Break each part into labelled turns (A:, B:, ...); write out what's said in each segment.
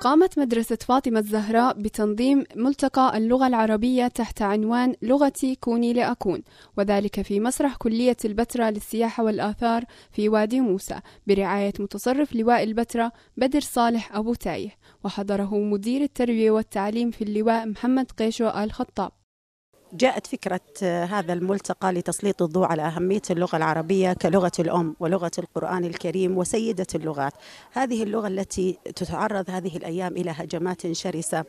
A: قامت مدرسة فاطمة الزهراء بتنظيم ملتقى اللغة العربية تحت عنوان لغتي كوني لأكون وذلك في مسرح كلية البتراء للسياحة والآثار في وادي موسى برعاية متصرف لواء البتراء بدر صالح أبو تايه وحضره مدير التربية والتعليم في اللواء محمد قيشو الخطاب
B: جاءت فكرة آه، هذا الملتقى لتسليط الضوء على أهمية اللغة العربية كلغة الأم ولغة القرآن الكريم وسيدة اللغات هذه اللغة التي تتعرض هذه الأيام إلى هجمات شرسة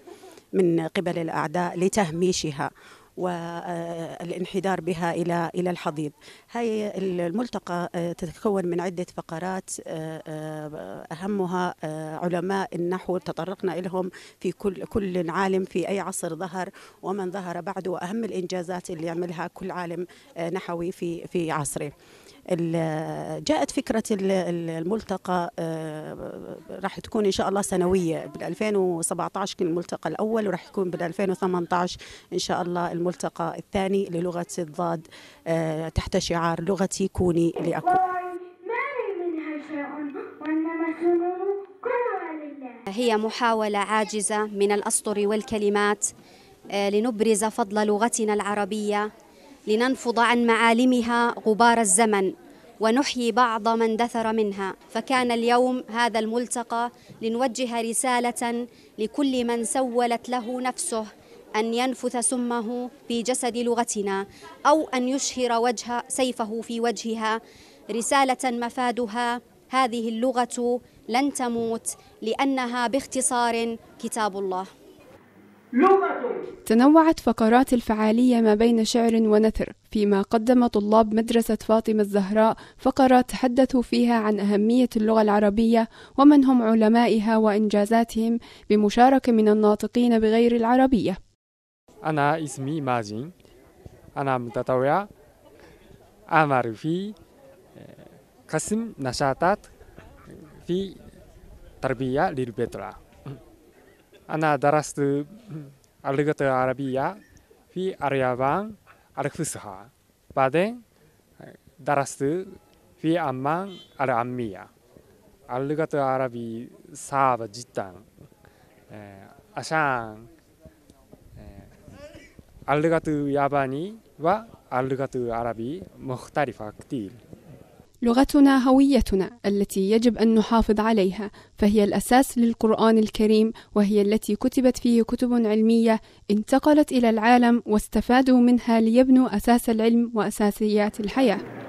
B: من قبل الأعداء لتهميشها والانحدار بها إلى إلى الحضيض هاي الملتقى آه، تتكون من عدة فقرات آه، آه، أهمها علماء النحو تطرقنا لهم في كل كل عالم في أي عصر ظهر ومن ظهر بعده وأهم الإنجازات اللي يعملها كل عالم نحوي في في عصره جاءت فكرة الملتقى راح تكون إن شاء الله سنوية بال 2017 كان الملتقى الأول وراح يكون بال 2018 إن شاء الله الملتقى الثاني للغة الضاد آه، تحت شعار لغتي كوني لأكون
C: هي محاولة عاجزة من الأسطر والكلمات آه، لنبرز فضل لغتنا العربية لننفض عن معالمها غبار الزمن ونحيي بعض من دثر منها فكان اليوم هذا الملتقى لنوجه رسالة لكل من سولت له نفسه أن ينفث سمه في جسد لغتنا أو أن يشهر وجه سيفه في وجهها رسالة مفادها هذه اللغة لن تموت لأنها باختصار كتاب الله
A: تنوعت فقرات الفعالية ما بين شعر ونثر فيما قدم طلاب مدرسة فاطمة الزهراء فقرة تحدثوا فيها عن أهمية اللغة العربية ومن هم علمائها وإنجازاتهم بمشاركة من الناطقين بغير العربية
D: Ana ismi Majin, Ana mutatawa, Amaru fi Kasim nashatat fi tarbiya lil betra. Ana darastu algatu arabiya fi aryaban alfusha. Baden darastu fi amman al ammiya. Algatu arabi sab jitan. Ashan
A: لغتنا هويتنا التي يجب أن نحافظ عليها فهي الأساس للقرآن الكريم وهي التي كتبت فيه كتب علمية انتقلت إلى العالم واستفادوا منها ليبنوا أساس العلم وأساسيات الحياة